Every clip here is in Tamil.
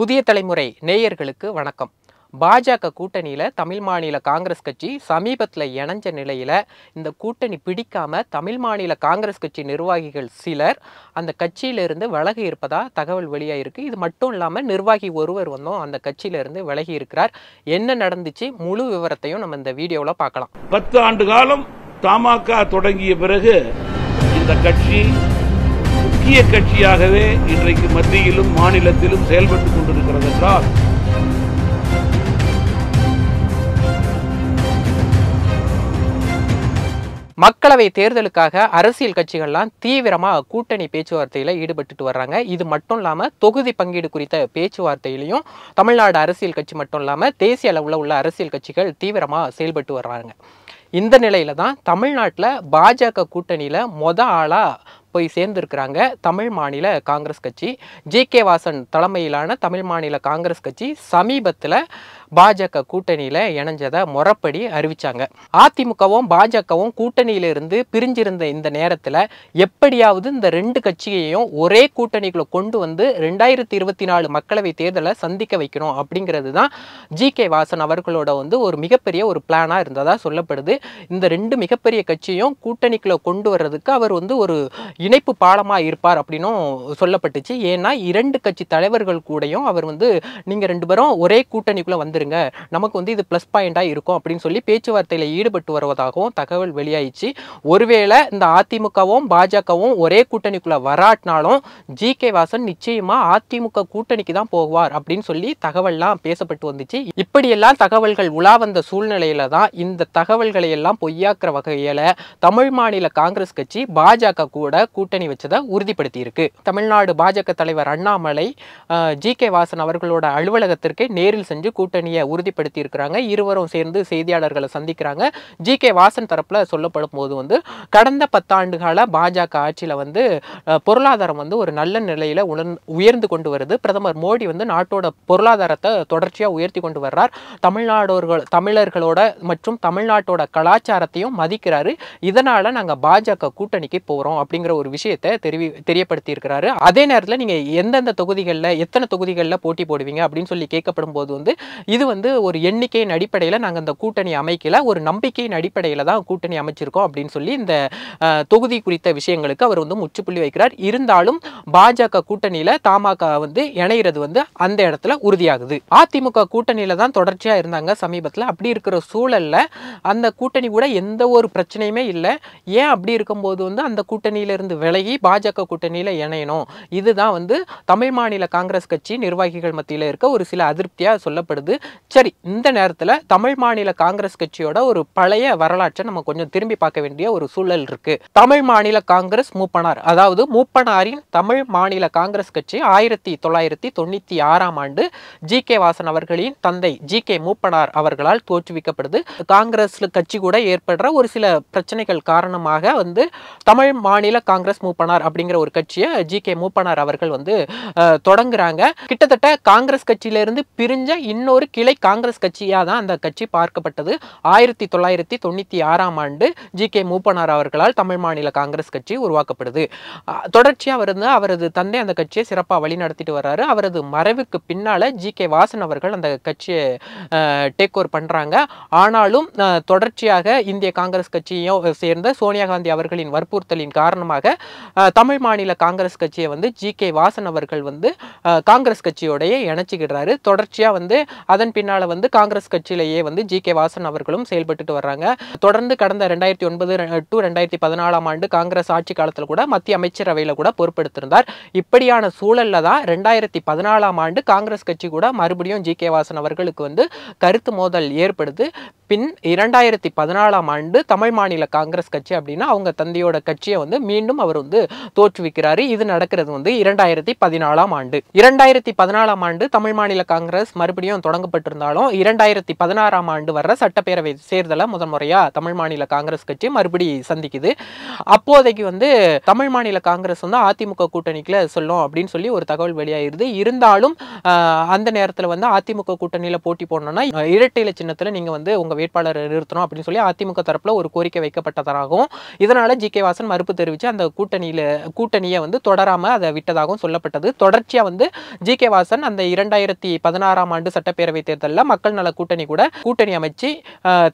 புதிய தலைமுறை நேயர்களுக்கு வணக்கம் பாஜக கூட்டணியில் தமிழ் மாநில காங்கிரஸ் கட்சி சமீபத்தில் இணைஞ்ச நிலையில் இந்த கூட்டணி பிடிக்காமல் தமிழ் மாநில காங்கிரஸ் கட்சி நிர்வாகிகள் சிலர் அந்த கட்சியிலிருந்து விலகி இருப்பதாக தகவல் வெளியாக இருக்குது இது மட்டும் இல்லாமல் நிர்வாகி ஒருவர் வந்தும் அந்த கட்சியிலிருந்து விலகி இருக்கிறார் என்ன நடந்துச்சு முழு விவரத்தையும் நம்ம இந்த வீடியோவில் பார்க்கலாம் பத்து ஆண்டு காலம் தமாக தொடங்கிய பிறகு இந்த கட்சி முக்கிய கட்சியாகவே இன்றைக்கு மத்தியிலும் மாநிலத்திலும் செயல்பட்டுக் கொண்டிருக்கிறது என்றால் மக்களவை தேர்தலுக்காக அரசியல் கட்சிகள்லாம் தீவிரமாக கூட்டணி பேச்சுவார்த்தையில் ஈடுபட்டுட்டு வர்றாங்க இது மட்டும் இல்லாமல் தொகுதி பங்கீடு குறித்த பேச்சுவார்த்தையிலையும் தமிழ்நாடு அரசியல் கட்சி மட்டும் இல்லாமல் தேசிய அளவில் உள்ள அரசியல் கட்சிகள் தீவிரமாக செயல்பட்டு வர்றாங்க இந்த நிலையில தான் தமிழ்நாட்டில் பாஜக கூட்டணியில் மொத ஆளாக போய் சேர்ந்திருக்கிறாங்க தமிழ் மாநில காங்கிரஸ் கட்சி ஜி கே வாசன் தலைமையிலான தமிழ் மாநில காங்கிரஸ் கட்சி சமீபத்தில் பாஜக கூட்டணியில் இணைஞ்சதை முறப்படி அறிவித்தாங்க அதிமுகவும் பாஜகவும் கூட்டணியிலிருந்து பிரிஞ்சிருந்த இந்த நேரத்தில் எப்படியாவது இந்த ரெண்டு கட்சியையும் ஒரே கூட்டணிகளை கொண்டு வந்து ரெண்டாயிரத்தி இருபத்தி நாலு மக்களவை தேர்தலை சந்திக்க வைக்கணும் அப்படிங்கிறது தான் ஜி கே வாசன் அவர்களோட வந்து ஒரு மிகப்பெரிய ஒரு பிளானாக இருந்ததாக சொல்லப்படுது இந்த ரெண்டு மிகப்பெரிய கட்சியும் கூட்டணிக்குள்ளே கொண்டு வர்றதுக்கு அவர் வந்து ஒரு இணைப்பு பாலமாக இருப்பார் அப்படின்னும் சொல்லப்பட்டுச்சு ஏன்னா இரண்டு கட்சி தலைவர்கள் கூடயும் அவர் வந்து நீங்கள் ரெண்டு பேரும் ஒரே கூட்டணிக்குள்ளே வந்துருங்க நமக்கு வந்து இது ப்ளஸ் பாயிண்ட்டாக இருக்கும் அப்படின்னு சொல்லி பேச்சுவார்த்தையில் ஈடுபட்டு வருவதாகவும் தகவல் வெளியாயிடுச்சு ஒருவேளை இந்த அதிமுகவும் பாஜகவும் ஒரே கூட்டணிக்குள்ளே வராட்டினாலும் ஜி கே வாசன் நிச்சயமாக அதிமுக கூட்டணிக்கு தான் போவார் அப்படின்னு சொல்லி தகவல்லாம் பேசப்பட்டு வந்துச்சு இப்படியெல்லாம் தகவல்கள் உலா வந்த சூழ்நிலையில தான் இந்த தகவல்களை எல்லாம் பொய்யாக்குற வகையில் தமிழ் மாநில காங்கிரஸ் கட்சி பாஜக கூட கூட்டணி வச்சதை உறுதிப்படுத்தியிருக்கு தமிழ்நாடு பாஜக தலைவர் அண்ணாமலை ஜி கே வாசன் அவர்களோட அலுவலகத்திற்கு நேரில் சென்று கூட்டணியை உறுதிப்படுத்தி இருக்கிறாங்க இருவரும் சேர்ந்து செய்தியாளர்களை சந்திக்கிறாங்க ஜி கே வாசன் தரப்பில் சொல்லப்படும் போது வந்து கடந்த பத்தாண்டு கால பாஜக ஆட்சியில் வந்து பொருளாதாரம் வந்து ஒரு நல்ல நிலையில் உயர்ந்து கொண்டு வருது பிரதமர் மோடி வந்து நாட்டோட பொருளாதாரத்தை தொடர்ச்சியாக உயர்த்தி கொண்டு வர்றார் தமிழ்நாடோர்கள் தமிழர்களோட மற்றும் தமிழ்நாட்டோட கலாச்சாரத்தையும் மதிக்கிறாரு இதனால் நாங்கள் பாஜக கூட்டணிக்கு போகிறோம் அப்படிங்கிற ஒரு விஷயத்தை தெரிவி தெரியப்படுத்தியிருக்கிறாரு அதே நேரத்தில் நீங்கள் எந்தெந்த தொகுதிகளில் எத்தனை தொகுதிகளில் போட்டி போடுவீங்க அப்படின்னு சொல்லி கேட்கப்படும் போது வந்து இது வந்து ஒரு எண்ணிக்கையின் அடிப்படையில் நாங்கள் இந்த கூட்டணி அமைக்கல ஒரு நம்பிக்கையின் அடிப்படையில் தான் கூட்டணி அமைச்சிருக்கோம் அப்படின்னு சொல்லி இந்த தொகுதி குறித்த விஷயங்களுக்கு அவர் வந்து முற்றுப்புள்ளி வைக்கிறார் இருந்தாலும் பாஜக கூட்டணியில் தமாக வந்து இணையிறது வந்து அந்த இடத்துல உறுதியாகுது அதிமுக கூட்டணியில் தான் தொடர்ச்சியாக இருந்தாங்க சமீபத்தில் அப்படி இருக்கிற சூழலில் அந்த கூட்டணி கூட எந்த ஒரு பிரச்சனையுமே இல்லை ஏன் அப்படி இருக்கும்போது வந்து அந்த கூட்டணியில் இருந்த இருந்து விலகி பாஜக கூட்டணியில் இணையணும் இதுதான் வந்து தமிழ் மாநில காங்கிரஸ் கட்சி நிர்வாகிகள் மத்தியில் இருக்க ஒரு சில அதிருப்தியாக சொல்லப்படுது சரி இந்த நேரத்தில் தமிழ் மாநில காங்கிரஸ் கட்சியோட ஒரு பழைய வரலாற்றை நம்ம கொஞ்சம் திரும்பி பார்க்க வேண்டிய ஒரு சூழல் இருக்கு தமிழ் மாநில காங்கிரஸ் மூப்பனார் அதாவது மூப்பனாரின் தமிழ் மாநில காங்கிரஸ் கட்சி ஆயிரத்தி தொள்ளாயிரத்தி தொண்ணூற்றி ஆறாம் ஆண்டு ஜி கே வாசன் அவர்களின் தந்தை ஜி கே மூப்பனார் அவர்களால் தோற்றுவிக்கப்படுது காங்கிரஸ் கட்சி கூட ஏற்படுற ஒரு சில பிரச்சனைகள் காரணமாக வந்து தமிழ் மாநில காங்கிரஸ் காங்கிரஸ் மூப்பனார் அப்படிங்கிற ஒரு கட்சியை ஜி கே மூப்பனார் அவர்கள் வந்து தொடங்குறாங்க கிட்டத்தட்ட காங்கிரஸ் கட்சியிலிருந்து பிரிஞ்ச இன்னொரு கிளை காங்கிரஸ் கட்சியாக தான் அந்த கட்சி பார்க்கப்பட்டது ஆயிரத்தி தொள்ளாயிரத்தி தொண்ணூற்றி ஆறாம் ஆண்டு ஜி கே மூப்பனார் அவர்களால் தமிழ் மாநில காங்கிரஸ் கட்சி உருவாக்கப்படுது தொடர்ச்சியாக இருந்து அவரது தந்தை அந்த கட்சியை சிறப்பாக வழிநடத்திட்டு வர்றாரு அவரது மறைவுக்கு பின்னால் ஜி கே வாசன் அவர்கள் அந்த கட்சியை டேக் ஓவர் பண்ணுறாங்க ஆனாலும் தொடர்ச்சியாக இந்திய காங்கிரஸ் கட்சியும் சேர்ந்த சோனியா காந்தி அவர்களின் வற்புறுத்தலின் காரணமாக தமிழ் மாநில காங்கிரஸ் கட்சியை வந்து ஜி கே வாசன் அவர்கள் வந்து காங்கிரஸ் கட்சியோடைய இணைச்சிக்கிடுறாரு தொடர்ச்சியாக வந்து அதன் பின்னால் வந்து காங்கிரஸ் கட்சியிலேயே வந்து ஜி கே வாசன் அவர்களும் செயல்பட்டு வர்றாங்க தொடர்ந்து கடந்த ரெண்டாயிரத்தி ஒன்பது டு ரெண்டாயிரத்தி பதினாலாம் ஆண்டு காங்கிரஸ் ஆட்சி காலத்தில் கூட மத்திய அமைச்சரவையில் கூட பொறுப்பெடுத்திருந்தார் இப்படியான சூழலில் தான் ரெண்டாயிரத்தி பதினாலாம் ஆண்டு காங்கிரஸ் கட்சி கூட மறுபடியும் ஜி கே வாசன் அவர்களுக்கு வந்து கருத்து மோதல் ஏற்படுது பின் இரண்டாயிரத்தி பதினாலாம் ஆண்டு தமிழ் மாநில காங்கிரஸ் கட்சி அப்படின்னா அவங்க தந்தையோட கட்சியை வந்து மீண்டும் அவர் வந்து தோற்றுவிக்கிறாரு இது நடக்கிறது வந்து இரண்டாயிரத்தி பதினாலாம் ஆண்டு இரண்டாயிரத்தி பதினாலாம் ஆண்டு தமிழ் மாநில காங்கிரஸ் மறுபடியும் தொடங்கப்பட்டிருந்தாலும் இரண்டாயிரத்தி பதினாறாம் ஆண்டு வர்ற சட்டப்பேரவை தேர்தலை முதல் தமிழ் மாநில காங்கிரஸ் கட்சி மறுபடி சந்திக்குது அப்போதைக்கு வந்து தமிழ் மாநில காங்கிரஸ் வந்து அதிமுக கூட்டணிக்குல சொல்லும் அப்படின்னு சொல்லி ஒரு தகவல் வெளியாயிருது இருந்தாலும் அந்த நேரத்தில் வந்து அதிமுக கூட்டணியில் போட்டி போடணும்னா இரட்டையில சின்னத்தில் நீங்கள் வந்து உங்கள் வேட்பாளரை நிறுத்தணும் அப்படின்னு சொல்லி அதிமுக தரப்பில் ஒரு கோரிக்கை வைக்கப்பட்டதாகவும் இதனால் ஜி கே வாசன் மறுப்பு தெரிவித்து அந்த கூட்டணியில் கூட்டணியை வந்து தொடராமல் அதை விட்டதாகவும் சொல்லப்பட்டது தொடர்ச்சியாக வந்து ஜி கே வாசன் அந்த இரண்டாயிரத்தி பதினாறாம் ஆண்டு சட்டப்பேரவை தேர்தலில் மக்கள் நல கூட்டணி கூட கூட்டணி அமைச்சு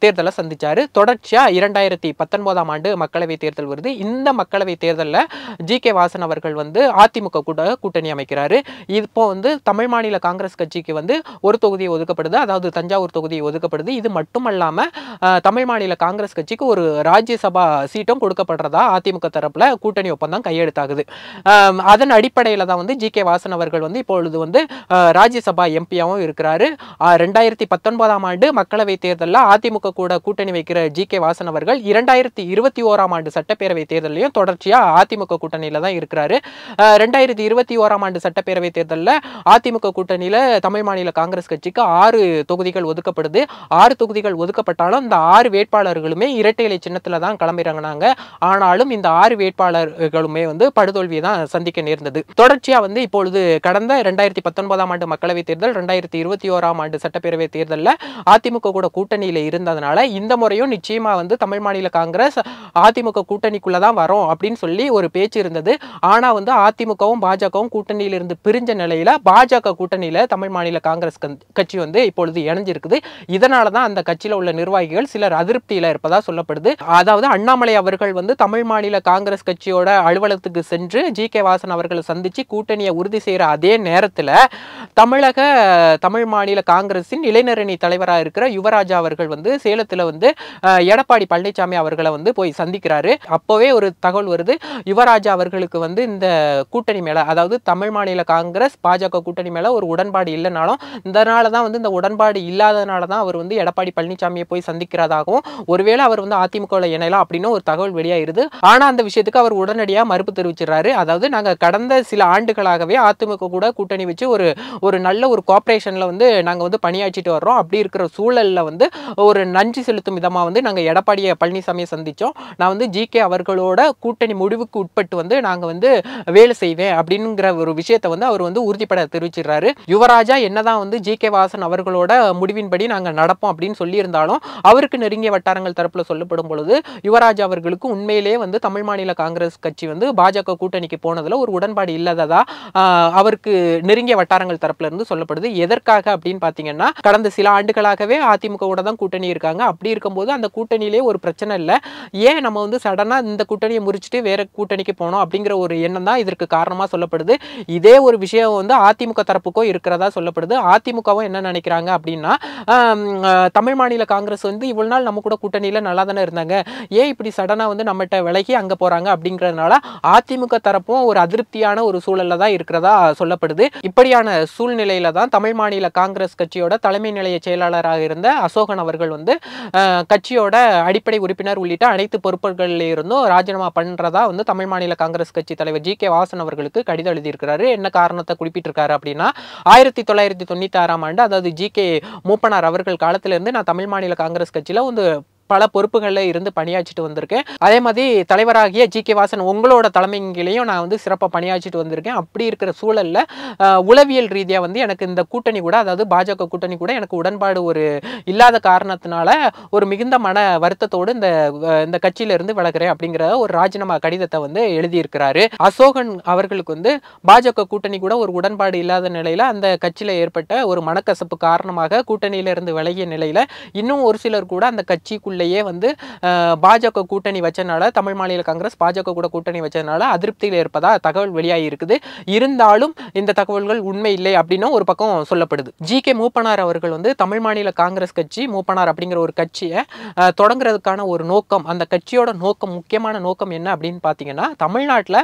தேர்தலை சந்தித்தார் தொடர்ச்சியாக இரண்டாயிரத்தி பத்தொன்பதாம் ஆண்டு மக்களவை தேர்தல் வருது இந்த மக்களவை தேர்தலில் ஜி கே வாசன் அவர்கள் வந்து அதிமுக கூட கூட்டணி அமைக்கிறார் இப்போ வந்து தமிழ் மாநில காங்கிரஸ் கட்சிக்கு வந்து ஒரு தொகுதி ஒதுக்கப்படுது அதாவது தஞ்சாவூர் தொகுதி ஒதுக்கப்படுது இது மட்டுமல்லாமல் தமிழ் மாநில காங்கிரஸ் கட்சிக்கு ஒரு ராஜ்யசபா சீட்டும் கொடுக்கப்படுறதா அதிமுக தரப்பில் கூட்டணி ஒப்பந்தம் கையெழுத்தாகுது அதன் அடிப்படையில் தான் வந்து ஜி கே வாசன் அவர்கள் வந்து இப்பொழுது வந்து ராஜ்யசபா எம்பியாகவும் இருக்கிறாரு ரெண்டாயிரத்தி பத்தொன்பதாம் ஆண்டு மக்களவை தேர்தலில் அதிமுக கூட கூட்டணி வைக்கிற ஜி கே வாசன் அவர்கள் இரண்டாயிரத்தி இருபத்தி ஓராம் ஆண்டு சட்டப்பேரவை தேர்தலையும் தொடர்ச்சியாக அதிமுக கூட்டணியில் தான் இருக்கிறாரு ரெண்டாயிரத்தி இருபத்தி ஓராம் ஆண்டு சட்டப்பேரவை தேர்தலில் அதிமுக கூட்டணியில் தமிழ் மாநில காங்கிரஸ் கட்சிக்கு ஆறு தொகுதிகள் ஒதுக்கப்படுது ஆறு தொகுதிகள் ஒதுக்கப்பட்டாலும் இந்த ஆறு வேட்பாளர்களுமே இரட்டை இலை சின்னத்தில் தான் கிளம்பிறாங்கனாங்க ஆனாலும் இந்த ஆறு வேட்பாளர் வேட்பாளர்களுமே வந்து படுதோல்வியை தான் சந்திக்க நேர்ந்தது தொடர்ச்சியாக வந்து இப்பொழுது கடந்த ரெண்டாயிரத்தி பத்தொன்பதாம் ஆண்டு மக்களவைத் தேர்தல் ரெண்டாயிரத்தி இருபத்தி ஓராம் ஆண்டு சட்டப்பேரவை தேர்தலில் அதிமுக கூட கூட்டணியில் இருந்ததுனால இந்த முறையும் நிச்சயமாக வந்து தமிழ் மாநில காங்கிரஸ் அதிமுக கூட்டணிக்குள்ளே தான் வரும் அப்படின்னு சொல்லி ஒரு பேச்சு இருந்தது ஆனால் வந்து அதிமுகவும் பாஜகவும் கூட்டணியிலிருந்து பிரிஞ்ச நிலையில் பாஜக கூட்டணியில் தமிழ் மாநில காங்கிரஸ் கட்சி வந்து இப்பொழுது இணைஞ்சிருக்குது இதனால தான் அந்த கட்சியில் உள்ள நிர்வாகிகள் சிலர் அதிருப்தியில் இருப்பதாக சொல்லப்படுது அதாவது அண்ணாமலை அவர்கள் வந்து தமிழ் மாநில காங்கிரஸ் கட்சி கட்சியோட அலுவலகத்துக்கு சென்று ஜி கே வாசன் அவர்களை சந்தித்து கூட்டணியை உறுதி செய்கிற அதே நேரத்தில் தமிழக தமிழ் மாநில காங்கிரஸின் இளைஞரணி தலைவராக இருக்கிற யுவராஜா அவர்கள் வந்து சேலத்தில் வந்து எடப்பாடி பழனிசாமி அவர்களை வந்து போய் சந்திக்கிறாரு அப்போவே ஒரு தகவல் வருது யுவராஜா அவர்களுக்கு வந்து இந்த கூட்டணி மேலே அதாவது தமிழ் மாநில காங்கிரஸ் பாஜக கூட்டணி மேலே ஒரு உடன்பாடு இல்லைனாலும் இதனால தான் வந்து இந்த உடன்பாடு இல்லாதனால தான் அவர் வந்து எடப்பாடி பழனிசாமியை போய் சந்திக்கிறதாகவும் ஒருவேளை அவர் வந்து அதிமுகவில் இணையலாம் அப்படின்னு ஒரு தகவல் வெளியாயிருது ஆனால் அந்த விஷயத்துக்கு அவர் அவர் உடனடியாக மறுப்பு தெரிவிச்சிடறாரு அதாவது நாங்கள் கடந்த சில ஆண்டுகளாகவே அதிமுக கூட கூட்டணி வச்சு ஒரு ஒரு நல்ல ஒரு கோஆப்ரேஷனில் வந்து நாங்கள் வந்து பணியாற்றிட்டு வர்றோம் அப்படி இருக்கிற சூழலில் வந்து ஒரு நன்றி செலுத்தும் விதமாக வந்து நாங்கள் எடப்பாடியை பழனிசாமியை சந்தித்தோம் நான் வந்து ஜி அவர்களோட கூட்டணி முடிவுக்கு உட்பட்டு வந்து நாங்கள் வந்து வேலை செய்வேன் அப்படிங்கிற ஒரு விஷயத்தை வந்து அவர் வந்து உறுதிப்பட தெரிவிச்சிடுறாரு யுவராஜா என்னதான் வந்து ஜி வாசன் அவர்களோட முடிவின்படி நாங்கள் நடப்போம் அப்படின்னு சொல்லியிருந்தாலும் அவருக்கு நெருங்கிய வட்டாரங்கள் தரப்பில் சொல்லப்படும் பொழுது யுவராஜா அவர்களுக்கு உண்மையிலேயே வந்து தமிழ் மாநில காங்கிரஸ் காங்கிரஸ் கட்சி வந்து பாஜக கூட்டணிக்கு போனதில் ஒரு உடன்பாடு இல்லாததா அவருக்கு நெருங்கிய வட்டாரங்கள் தரப்புல இருந்து சொல்லப்படுது எதற்காக அப்படின்னு பார்த்தீங்கன்னா கடந்த சில ஆண்டுகளாகவே அதிமுக கூட தான் கூட்டணி இருக்காங்க அப்படி இருக்கும்போது அந்த கூட்டணியிலே ஒரு பிரச்சனை இல்லை ஏன் நம்ம வந்து சடனாக இந்த கூட்டணியை முறிச்சுட்டு வேற கூட்டணிக்கு போனோம் அப்படிங்கிற ஒரு எண்ணம் தான் இதற்கு காரணமாக சொல்லப்படுது இதே ஒரு விஷயம் வந்து அதிமுக தரப்புக்கோ இருக்கிறதா சொல்லப்படுது அதிமுகவும் என்ன நினைக்கிறாங்க அப்படின்னா தமிழ் மாநில காங்கிரஸ் வந்து இவ்வளவு நாள் நம்ம கூட கூட்டணியில் நல்லா தானே இருந்தாங்க ஏன் இப்படி சடனாக வந்து நம்மகிட்ட விலகி அங்கே போகிறாங்க அப்படின்னு அப்படிங்கிறதுனால அதிமுக தரப்பும் ஒரு அதிருப்தியான ஒரு சூழல்ல தான் இருக்கிறதா சொல்லப்படுது இப்படியான சூழ்நிலையில தான் தமிழ் மாநில காங்கிரஸ் கட்சியோட தலைமை நிலைய செயலாளராக இருந்த அசோகன் அவர்கள் வந்து கட்சியோட அடிப்படை உறுப்பினர் உள்ளிட்ட அனைத்து பொறுப்புகளில் இருந்தும் ராஜினாமா பண்றதா வந்து தமிழ் மாநில காங்கிரஸ் கட்சி தலைவர் ஜி கே வாசன் அவர்களுக்கு கடிதம் எழுதியிருக்கிறாரு என்ன காரணத்தை குறிப்பிட்டிருக்காரு அப்படின்னா ஆயிரத்தி தொள்ளாயிரத்தி தொண்ணூத்தி ஆறாம் ஆண்டு அதாவது ஜி கே மூப்பனார் அவர்கள் காலத்திலிருந்து நான் தமிழ் மாநில காங்கிரஸ் கட்சியில் வந்து பல பொறுப்புகளில் இருந்து பணியாற்றிட்டு வந்திருக்கேன் அதே மாதிரி தலைவராகிய ஜி கே வாசன் உங்களோட தலைமையிலையும் நான் வந்து சிறப்பாக பணியாற்றிட்டு வந்திருக்கேன் அப்படி இருக்கிற சூழலில் உளவியல் ரீதியாக வந்து எனக்கு இந்த கூட்டணி கூட அதாவது பாஜக கூட்டணி கூட எனக்கு உடன்பாடு ஒரு இல்லாத காரணத்தினால ஒரு மிகுந்த மன வருத்தத்தோடு இந்த இந்த கட்சியிலிருந்து விலகிறேன் அப்படிங்கிற ஒரு ராஜினாமா கடிதத்தை வந்து எழுதியிருக்கிறாரு அசோகன் அவர்களுக்கு வந்து பாஜக கூட்டணி கூட ஒரு உடன்பாடு இல்லாத நிலையில் அந்த கட்சியில் ஏற்பட்ட ஒரு மனக்கசப்பு காரணமாக கூட்டணியிலிருந்து விலகிய நிலையில் இன்னும் ஒரு சிலர் கூட அந்த கட்சிக்குள்ள தேர்தலுக்குள்ளேயே வந்து பாஜக கூட்டணி வச்சதுனால தமிழ் மாநில காங்கிரஸ் பாஜக கூட கூட்டணி வச்சதுனால அதிருப்தியில் இருப்பதா தகவல் வெளியாகி இருக்குது இருந்தாலும் இந்த தகவல்கள் உண்மை இல்லை அப்படின்னும் ஒரு பக்கம் சொல்லப்படுது ஜி கே மூப்பனார் அவர்கள் வந்து தமிழ் மாநில காங்கிரஸ் கட்சி மூப்பனார் அப்படிங்கிற ஒரு கட்சியை தொடங்குறதுக்கான ஒரு நோக்கம் அந்த கட்சியோட நோக்கம் முக்கியமான நோக்கம் என்ன அப்படின்னு பார்த்தீங்கன்னா தமிழ்நாட்டில்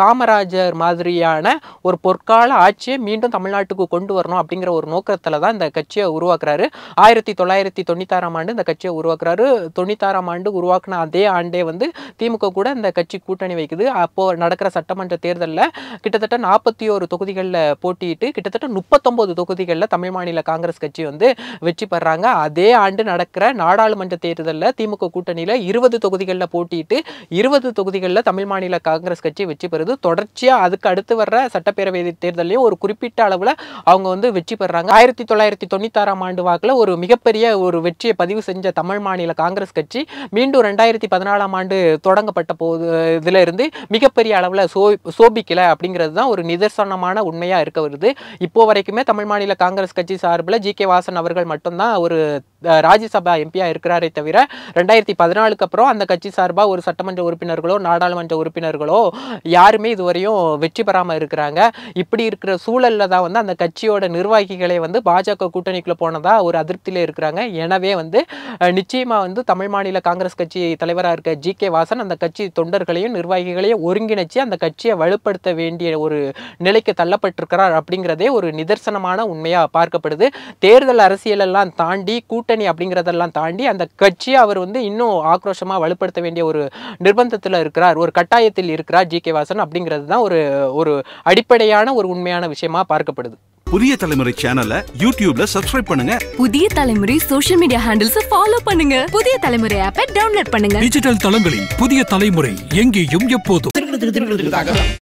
காமராஜர் மாதிரியான ஒரு பொற்கால ஆட்சியை மீண்டும் தமிழ்நாட்டுக்கு கொண்டு வரணும் அப்படிங்கிற ஒரு நோக்கத்தில் தான் இந்த கட்சியை உருவாக்குறாரு ஆயிரத்தி தொள்ளாயிரத்தி தொண்ணூத்தாறாம் ஆண்டு இந்த கட்சியை உருவாக்க உருவாக்குறாரு தொண்ணூத்தாறாம் ஆண்டு உருவாக்கின அதே ஆண்டே வந்து திமுக கூட இந்த கட்சி கூட்டணி வைக்குது அப்போது நடக்கிற சட்டமன்ற தேர்தலில் கிட்டத்தட்ட நாற்பத்தி ஒரு தொகுதிகளில் போட்டியிட்டு கிட்டத்தட்ட முப்பத்தொம்போது தொகுதிகளில் தமிழ் மாநில காங்கிரஸ் கட்சி வந்து வெற்றி பெறாங்க அதே ஆண்டு நடக்கிற நாடாளுமன்ற தேர்தலில் திமுக கூட்டணியில் இருபது தொகுதிகளில் போட்டியிட்டு இருபது தொகுதிகளில் தமிழ் மாநில காங்கிரஸ் கட்சி வெற்றி பெறுது தொடர்ச்சியாக அதுக்கு அடுத்து வர்ற சட்டப்பேரவை தேர்தலையும் ஒரு குறிப்பிட்ட அளவில் அவங்க வந்து வெற்றி பெறாங்க ஆயிரத்தி தொள்ளாயிரத்தி தொண்ணூத்தாறாம் ஆண்டு வாக்கில் ஒரு மிகப்பெரிய ஒரு வெற்றியை பதிவு செஞ்ச தமிழ் மாநில காங்கிரஸ் கட்சி மீண்டும் ரெண்டாயிரத்தி பதினாலாம் ஆண்டு தொடங்கப்பட்ட போது இதில் இருந்து மிகப்பெரிய அளவில் சோ சோபிக்கலை அப்படிங்கிறது தான் ஒரு நிதர்சனமான உண்மையாக இருக்க வருது இப்போ வரைக்குமே தமிழ் மாநில காங்கிரஸ் கட்சி சார்பில் ஜி கே வாசன் அவர்கள் மட்டும்தான் ஒரு ராஜ்யசபா எம்பியாக இருக்கிறாரே தவிர ரெண்டாயிரத்தி பதினாலுக்கு அப்புறம் அந்த கட்சி சார்பாக ஒரு சட்டமன்ற உறுப்பினர்களோ நாடாளுமன்ற உறுப்பினர்களோ யாருமே இதுவரையும் வெற்றி பெறாமல் இருக்கிறாங்க இப்படி இருக்கிற சூழலில் தான் வந்து அந்த கட்சியோட நிர்வாகிகளை வந்து பாஜக கூட்டணிக்குள்ளே போனதாக ஒரு அதிருப்தியில் இருக்கிறாங்க எனவே வந்து நிச்சயம் நிச்சயமா வந்து தமிழ் மாநில காங்கிரஸ் கட்சி தலைவராக இருக்க ஜி கே வாசன் அந்த கட்சி தொண்டர்களையும் நிர்வாகிகளையும் ஒருங்கிணைச்சு அந்த கட்சியை வலுப்படுத்த வேண்டிய ஒரு நிலைக்கு தள்ளப்பட்டிருக்கிறார் அப்படிங்கிறதே ஒரு நிதர்சனமான உண்மையாக பார்க்கப்படுது தேர்தல் அரசியலெல்லாம் தாண்டி கூட்டணி அப்படிங்கிறதெல்லாம் தாண்டி அந்த கட்சியை அவர் வந்து இன்னும் ஆக்ரோஷமாக வலுப்படுத்த வேண்டிய ஒரு நிர்பந்தத்தில் இருக்கிறார் ஒரு கட்டாயத்தில் இருக்கிறார் ஜி கே வாசன் அப்படிங்கிறது தான் ஒரு ஒரு அடிப்படையான ஒரு உண்மையான விஷயமாக பார்க்கப்படுது புதிய தலைமுறை சேனலை யூடியூப்ல சப்ஸ்கிரைப் பண்ணுங்க புதிய தலைமுறை சோஷியல் மீடியா ஹேண்டில்ஸ் ஃபாலோ பண்ணுங்க புதிய தலைமுறை ஆப்பை டவுன்லோட் பண்ணுங்க டிஜிட்டல் தளங்களில் புதிய தலைமுறை எங்கேயும் எப்போதும்